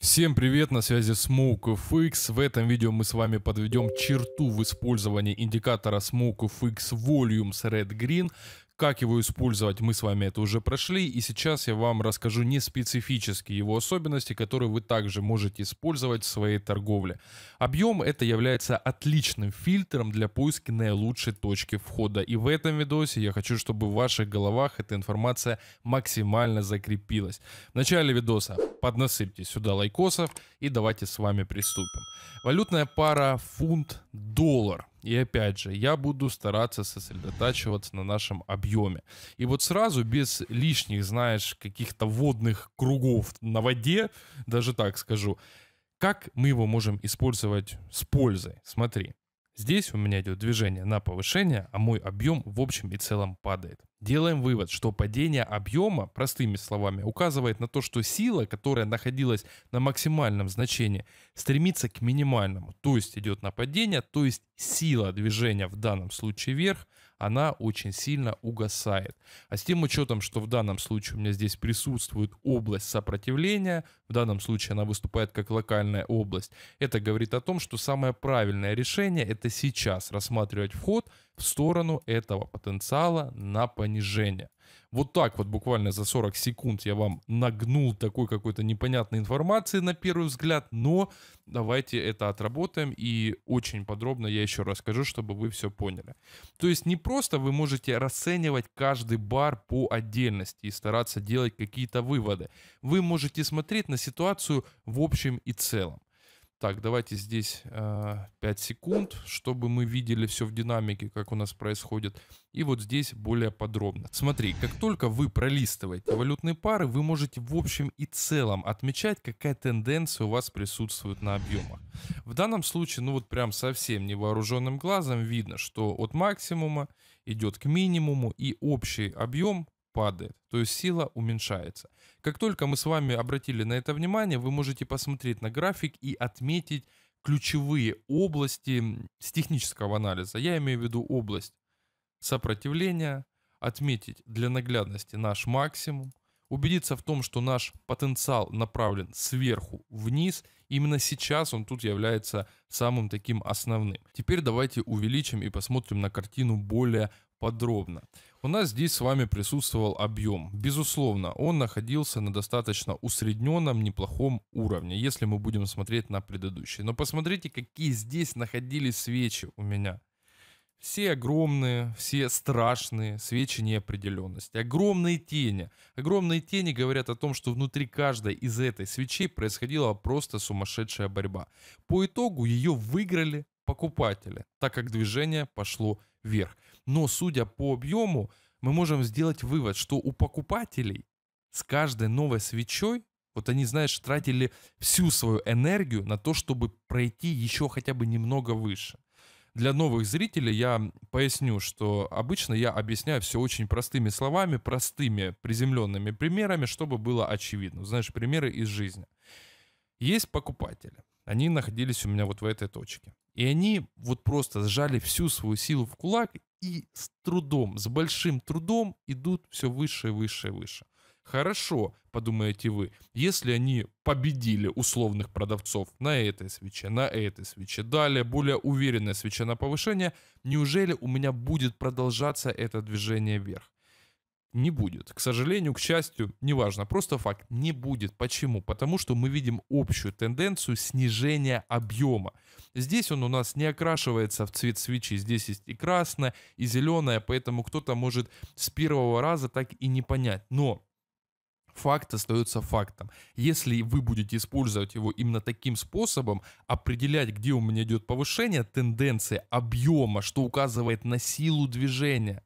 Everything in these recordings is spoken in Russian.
Всем привет, на связи Smoke В этом видео мы с вами подведем черту в использовании индикатора Smoke Volumes Red Green как его использовать, мы с вами это уже прошли, и сейчас я вам расскажу не специфические его особенности, которые вы также можете использовать в своей торговле. Объем это является отличным фильтром для поиска наилучшей точки входа, и в этом видосе я хочу, чтобы в ваших головах эта информация максимально закрепилась. В начале видоса поднасыпьте сюда лайкосов и давайте с вами приступим. Валютная пара фунт-доллар. И опять же, я буду стараться сосредотачиваться на нашем объеме. И вот сразу, без лишних, знаешь, каких-то водных кругов на воде, даже так скажу, как мы его можем использовать с пользой? Смотри, Здесь у меня идет движение на повышение, а мой объем в общем и целом падает. Делаем вывод, что падение объема, простыми словами, указывает на то, что сила, которая находилась на максимальном значении, стремится к минимальному, то есть идет на падение, то есть сила движения в данном случае вверх – она очень сильно угасает. А с тем учетом, что в данном случае у меня здесь присутствует область сопротивления, в данном случае она выступает как локальная область, это говорит о том, что самое правильное решение это сейчас рассматривать вход в сторону этого потенциала на понижение. Вот так вот буквально за 40 секунд я вам нагнул такой какой-то непонятной информации на первый взгляд, но давайте это отработаем и очень подробно я еще расскажу, чтобы вы все поняли. То есть не просто вы можете расценивать каждый бар по отдельности и стараться делать какие-то выводы. Вы можете смотреть на ситуацию в общем и целом. Так, давайте здесь э, а, 5 секунд, чтобы мы видели все в динамике, как у нас происходит. И вот здесь более подробно. Смотри, как только вы пролистываете валютные пары, вы можете в общем и целом отмечать, какая тенденция у вас присутствует на объемах. В данном случае, ну вот прям совсем невооруженным глазом видно, что от максимума идет к минимуму и общий объем падает, то есть сила уменьшается. Как только мы с вами обратили на это внимание, вы можете посмотреть на график и отметить ключевые области с технического анализа. Я имею в виду область сопротивления, отметить для наглядности наш максимум, убедиться в том, что наш потенциал направлен сверху вниз, именно сейчас он тут является самым таким основным. Теперь давайте увеличим и посмотрим на картину более подробно. У нас здесь с вами присутствовал объем. Безусловно, он находился на достаточно усредненном, неплохом уровне, если мы будем смотреть на предыдущий. Но посмотрите, какие здесь находились свечи у меня. Все огромные, все страшные свечи неопределенности, огромные тени. Огромные тени говорят о том, что внутри каждой из этой свечей происходила просто сумасшедшая борьба. По итогу ее выиграли покупатели, так как движение пошло вверх. Но судя по объему, мы можем сделать вывод, что у покупателей с каждой новой свечой вот они, знаешь, тратили всю свою энергию на то, чтобы пройти еще хотя бы немного выше для новых зрителей я поясню, что обычно я объясняю все очень простыми словами, простыми приземленными примерами, чтобы было очевидно. Знаешь, примеры из жизни. Есть покупатели. Они находились у меня вот в этой точке. И они вот просто сжали всю свою силу в кулак и с трудом, с большим трудом идут все выше, и выше, и выше. Хорошо, подумаете вы, если они победили условных продавцов на этой свече, на этой свече, далее более уверенная свеча на повышение, неужели у меня будет продолжаться это движение вверх? не будет. К сожалению, к счастью, неважно, просто факт, не будет. Почему? Потому что мы видим общую тенденцию снижения объема. Здесь он у нас не окрашивается в цвет свечи, здесь есть и красное, и зеленое, поэтому кто-то может с первого раза так и не понять. Но факт остается фактом. Если вы будете использовать его именно таким способом, определять, где у меня идет повышение тенденции объема, что указывает на силу движения.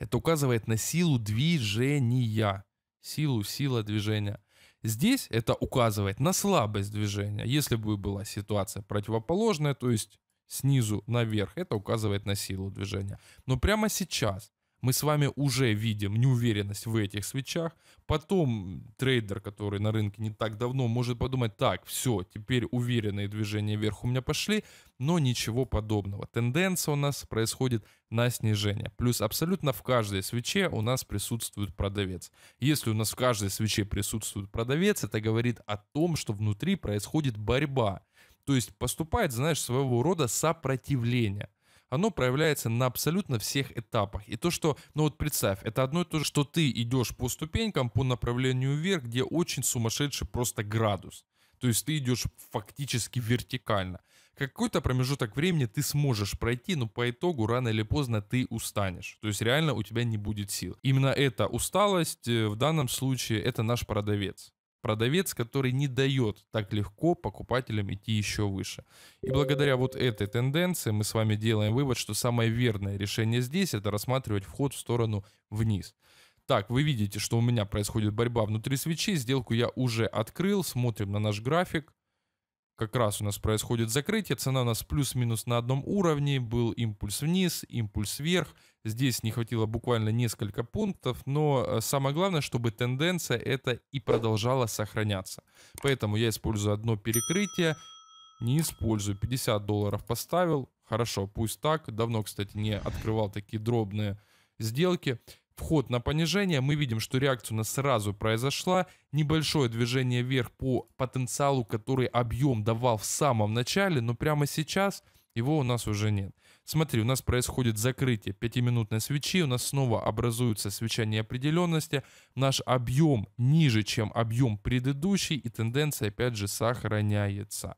Это указывает на силу движения. Силу, сила движения. Здесь это указывает на слабость движения. Если бы была ситуация противоположная, то есть снизу наверх, это указывает на силу движения. Но прямо сейчас мы с вами уже видим неуверенность в этих свечах. Потом трейдер, который на рынке не так давно, может подумать, так, все, теперь уверенные движения вверх у меня пошли, но ничего подобного. Тенденция у нас происходит на снижение. Плюс абсолютно в каждой свече у нас присутствует продавец. Если у нас в каждой свече присутствует продавец, это говорит о том, что внутри происходит борьба. То есть поступает, знаешь, своего рода сопротивление – оно проявляется на абсолютно всех этапах. И то, что, ну вот представь, это одно и то же, что ты идешь по ступенькам, по направлению вверх, где очень сумасшедший просто градус. То есть ты идешь фактически вертикально. Какой-то промежуток времени ты сможешь пройти, но по итогу рано или поздно ты устанешь. То есть реально у тебя не будет сил. Именно эта усталость э, в данном случае это наш продавец продавец, который не дает так легко покупателям идти еще выше. И благодаря вот этой тенденции мы с вами делаем вывод, что самое верное решение здесь это рассматривать вход в сторону вниз. Так, вы видите, что у меня происходит борьба внутри свечи, сделку я уже открыл, смотрим на наш график как раз у нас происходит закрытие, цена у нас плюс-минус на одном уровне, был импульс вниз, импульс вверх, здесь не хватило буквально несколько пунктов, но э, самое главное, чтобы тенденция это и продолжала сохраняться. Поэтому я использую одно перекрытие, не использую, 50 долларов поставил, хорошо, пусть так, давно, кстати, не открывал такие дробные сделки вход на понижение, мы видим, что реакция у нас сразу произошла. Небольшое движение вверх по потенциалу, который объем давал в самом начале, но прямо сейчас его у нас уже нет. Смотри, у нас происходит закрытие 5-минутной свечи, у нас снова образуется свеча неопределенности, наш объем ниже, чем объем предыдущий, и тенденция опять же сохраняется.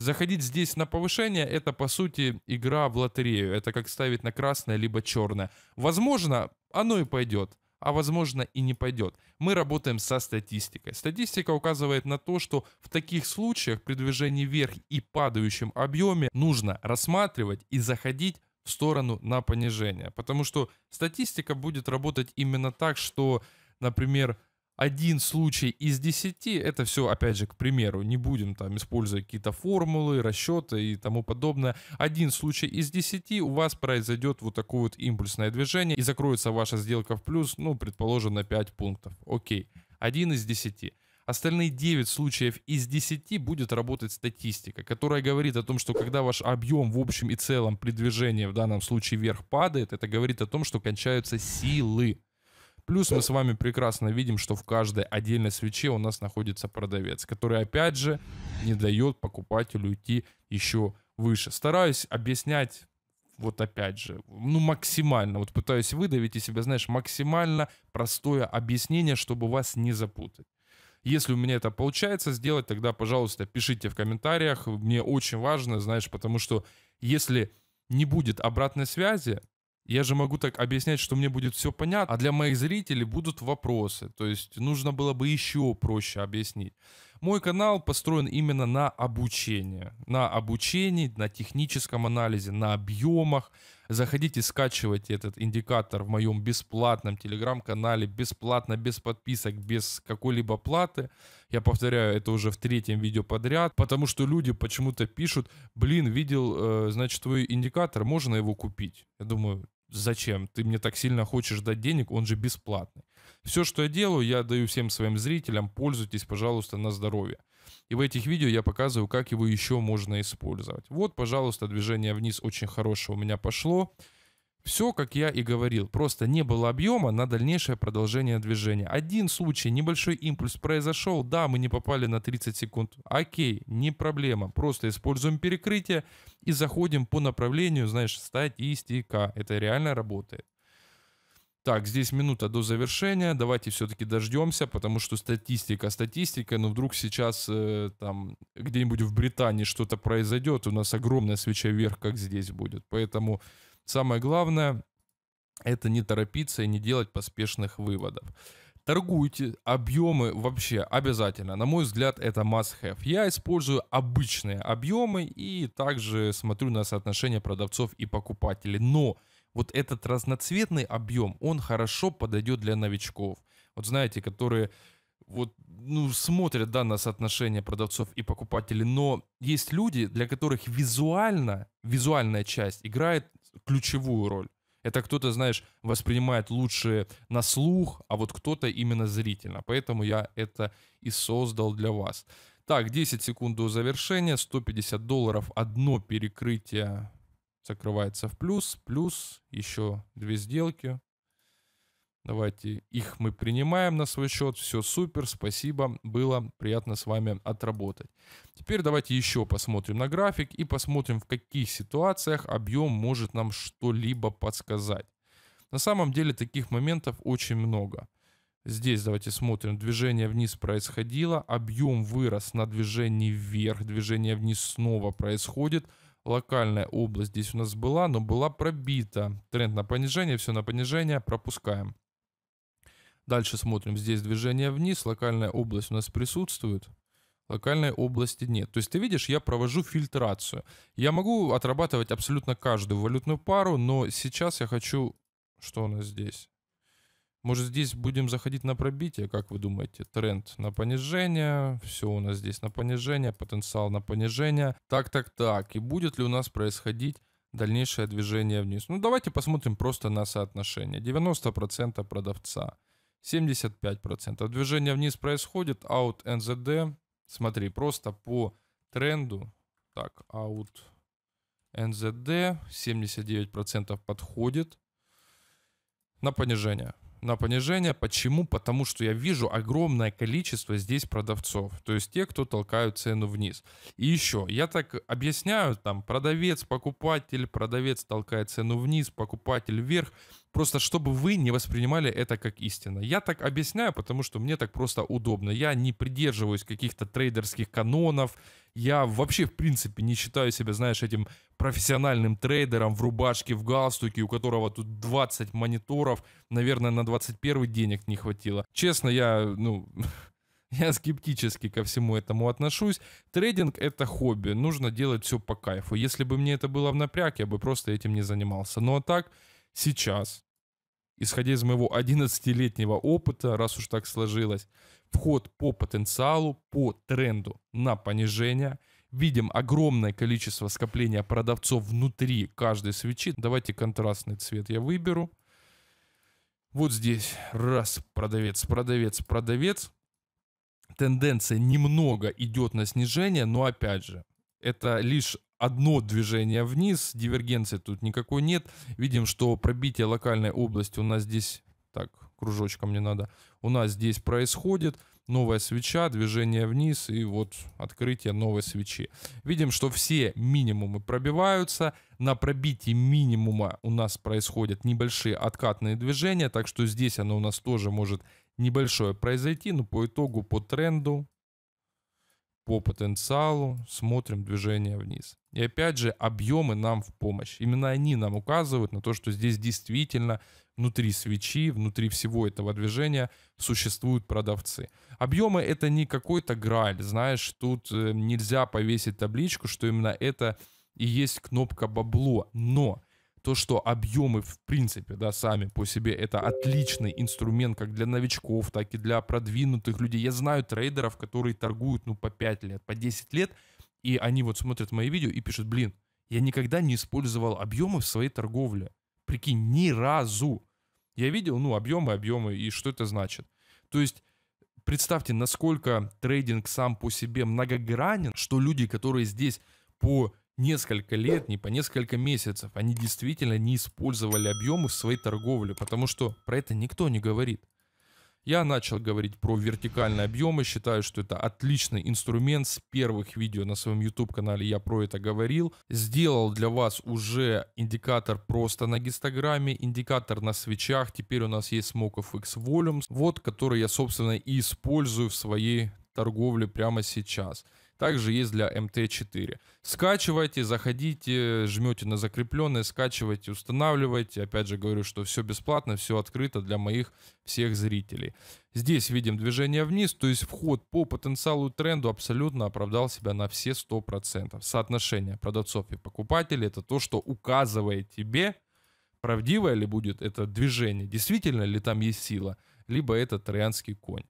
Заходить здесь на повышение — это, по сути, игра в лотерею. Это как ставить на красное либо черное. Возможно, оно и пойдет а возможно и не пойдет. Мы работаем со статистикой. Статистика указывает на то, что в таких случаях при движении вверх и падающем объеме нужно рассматривать и заходить в сторону на понижение. Потому что статистика будет работать именно так, что, например, один случай из десяти, это все, опять же, к примеру, не будем там использовать какие-то формулы, расчеты и тому подобное, один случай из десяти у вас произойдет вот такое вот импульсное движение и закроется ваша сделка в плюс, ну, предположим, на 5 пунктов. Окей, один из десяти. Остальные 9 случаев из 10 будет работать статистика, которая говорит о том, что когда ваш объем в общем и целом при движении, в данном случае вверх, падает, это говорит о том, что кончаются силы. Плюс мы с вами прекрасно видим, что в каждой отдельной свече у нас находится продавец, который, опять же, не дает покупателю идти еще выше. Стараюсь объяснять вот опять же, ну максимально, вот пытаюсь выдавить из себя, знаешь, максимально простое объяснение, чтобы вас не запутать. Если у меня это получается сделать, тогда, пожалуйста, пишите в комментариях. Мне очень важно, знаешь, потому что если не будет обратной связи, я же могу так объяснять, что мне будет все понятно, а для моих зрителей будут вопросы. То есть нужно было бы еще проще объяснить. Мой канал построен именно на обучении. На обучении, на техническом анализе, на объемах. Заходите, скачивайте этот индикатор в моем бесплатном телеграм-канале, бесплатно, без подписок, без какой-либо платы. Я повторяю, это уже в третьем видео подряд, потому что люди почему-то пишут, блин, видел, э, значит, твой индикатор, можно его купить? Я думаю, зачем? Ты мне так сильно хочешь дать денег, он же бесплатный. Все, что я делаю, я даю всем своим зрителям, пользуйтесь, пожалуйста, на здоровье. И в этих видео я показываю, как его еще можно использовать. Вот, пожалуйста, движение вниз очень хорошее у меня пошло. Все, как я и говорил, просто не было объема на дальнейшее продолжение движения. Один случай, небольшой импульс произошел, да, мы не попали на 30 секунд, окей, не проблема, просто используем перекрытие и заходим по направлению, знаешь, статистика, это реально работает. Так, здесь минута до завершения, давайте все-таки дождемся, потому что статистика, статистика, но ну, вдруг сейчас э, там где-нибудь в Британии что-то произойдет, у нас огромная свеча вверх, как здесь будет, поэтому Самое главное – это не торопиться и не делать поспешных выводов. Торгуйте, объемы вообще обязательно. На мой взгляд, это must-have. Я использую обычные объемы и также смотрю на соотношение продавцов и покупателей. Но вот этот разноцветный объем, он хорошо подойдет для новичков. Вот знаете, которые вот, ну, смотрят, да, на соотношение продавцов и покупателей, но есть люди, для которых визуально, визуальная часть играет ключевую роль. Это кто-то, знаешь, воспринимает лучше на слух, а вот кто-то именно зрительно. А поэтому я это и создал для вас. Так, 10 секунд до завершения, 150 долларов, одно перекрытие закрывается в плюс, плюс еще две сделки, Давайте их мы принимаем на свой счет. Все супер, спасибо, было приятно с вами отработать. Теперь давайте еще посмотрим на график и посмотрим, в каких ситуациях объем может нам что-либо подсказать. На самом деле таких моментов очень много. Здесь давайте смотрим, движение вниз происходило, объем вырос на движении вверх, движение вниз снова происходит. Локальная область здесь у нас была, но была пробита. Тренд на понижение, все на понижение, пропускаем. Дальше смотрим, здесь движение вниз, локальная область у нас присутствует, локальной области нет. То есть ты видишь, я провожу фильтрацию. Я могу отрабатывать абсолютно каждую валютную пару, но сейчас я хочу... Что у нас здесь? Может, здесь будем заходить на пробитие, как вы думаете? Тренд на понижение, все у нас здесь на понижение, потенциал на понижение. Так, так, так. И будет ли у нас происходить дальнейшее движение вниз? Ну, давайте посмотрим просто на соотношение. 90% продавца. 75%. Движение вниз происходит. Out NZD. Смотри, просто по тренду. Так, out NZD 79% подходит на понижение на понижение. Почему? Потому что я вижу огромное количество здесь продавцов, то есть те, кто толкают цену вниз. И еще, я так объясняю, там, продавец, покупатель, продавец толкает цену вниз, покупатель вверх, просто чтобы вы не воспринимали это как истина. Я так объясняю, потому что мне так просто удобно. Я не придерживаюсь каких-то трейдерских канонов, я вообще, в принципе, не считаю себя, знаешь, этим профессиональным трейдером в рубашке, в галстуке, у которого тут 20 мониторов, наверное, на 21 денег не хватило. Честно, я, ну, я скептически ко всему этому отношусь. Трейдинг — это хобби, нужно делать все по кайфу. Если бы мне это было в напряг, я бы просто этим не занимался. Ну а так, сейчас, исходя из моего 11-летнего опыта, раз уж так сложилось, вход по потенциалу, по тренду на понижение. Видим огромное количество скопления продавцов внутри каждой свечи. Давайте контрастный цвет я выберу. Вот здесь раз продавец, продавец, продавец. Тенденция немного идет на снижение, но опять же, это лишь одно движение вниз, дивергенции тут никакой нет. Видим, что пробитие локальной области у нас здесь так кружочком не надо. У нас здесь происходит новая свеча, движение вниз и вот открытие новой свечи. Видим, что все минимумы пробиваются. На пробитии минимума у нас происходят небольшие откатные движения, так что здесь оно у нас тоже может небольшое произойти, но по итогу, по тренду, по потенциалу смотрим движение вниз. И опять же, объемы нам в помощь. Именно они нам указывают на то, что здесь действительно внутри свечи, внутри всего этого движения существуют продавцы. Объемы это не какой-то граль, знаешь, тут э, нельзя повесить табличку, что именно это и есть кнопка бабло, но то, что объемы в принципе, да, сами по себе, это отличный инструмент как для новичков, так и для продвинутых людей. Я знаю трейдеров, которые торгуют, ну, по 5 лет, по 10 лет, и они вот смотрят мои видео и пишут, блин, я никогда не использовал объемы в своей торговле. Прикинь, ни разу. Я видел, ну, объемы, объемы, и что это значит. То есть представьте, насколько трейдинг сам по себе многогранен, что люди, которые здесь по несколько лет, не по несколько месяцев, они действительно не использовали объемы в своей торговле, потому что про это никто не говорит. Я начал говорить про вертикальные объемы, считаю, что это отличный инструмент. С первых видео на своем YouTube-канале я про это говорил. Сделал для вас уже индикатор просто на гистограмме, индикатор на свечах. Теперь у нас есть Smoke FX Volumes, вот который я, собственно, и использую в своей торговле прямо сейчас также есть для mt 4 Скачивайте, заходите, жмете на закрепленное скачивайте, устанавливайте. Опять же говорю, что все бесплатно, все открыто для моих всех зрителей. Здесь видим движение вниз, то есть вход по потенциалу и тренду абсолютно оправдал себя на все 100%. Соотношение продавцов и покупателей это то, что указывает тебе, правдивое ли будет это движение, действительно ли там есть сила, либо это троянский конь.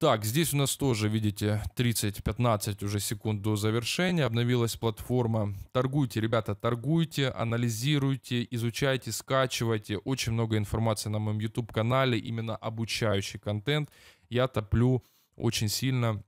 Так, здесь у нас тоже, видите, 30-15 уже секунд до завершения. Обновилась платформа. Торгуйте, ребята, торгуйте, анализируйте, изучайте, скачивайте. Очень много информации на моем YouTube-канале, именно обучающий контент. Я топлю очень сильно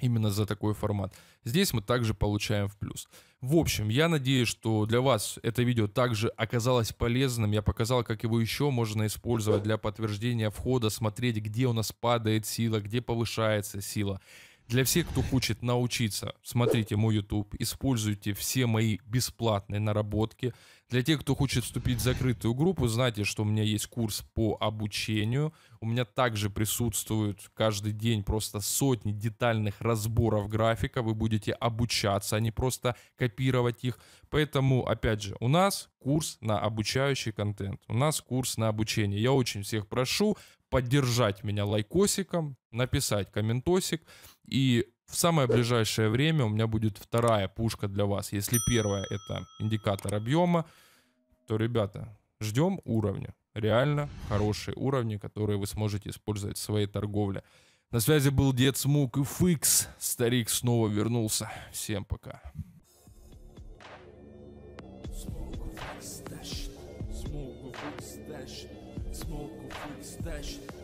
именно за такой формат. Здесь мы также получаем в плюс. В общем, я надеюсь, что для вас это видео также оказалось полезным. Я показал, как его еще можно использовать для подтверждения входа, смотреть, где у нас падает сила, где повышается сила. Для всех, кто хочет научиться, смотрите мой YouTube, используйте все мои бесплатные наработки. Для тех, кто хочет вступить в закрытую группу, знайте, что у меня есть курс по обучению. У меня также присутствуют каждый день просто сотни детальных разборов графика. Вы будете обучаться, а не просто копировать их. Поэтому, опять же, у нас курс на обучающий контент. У нас курс на обучение. Я очень всех прошу поддержать меня лайкосиком, написать комментосик. И в самое ближайшее время у меня будет вторая пушка для вас. Если первая это индикатор объема, то, ребята, ждем уровня. Реально хорошие уровни, которые вы сможете использовать в своей торговле. На связи был Дед Смук и Фикс. Старик снова вернулся. Всем пока. Smoke,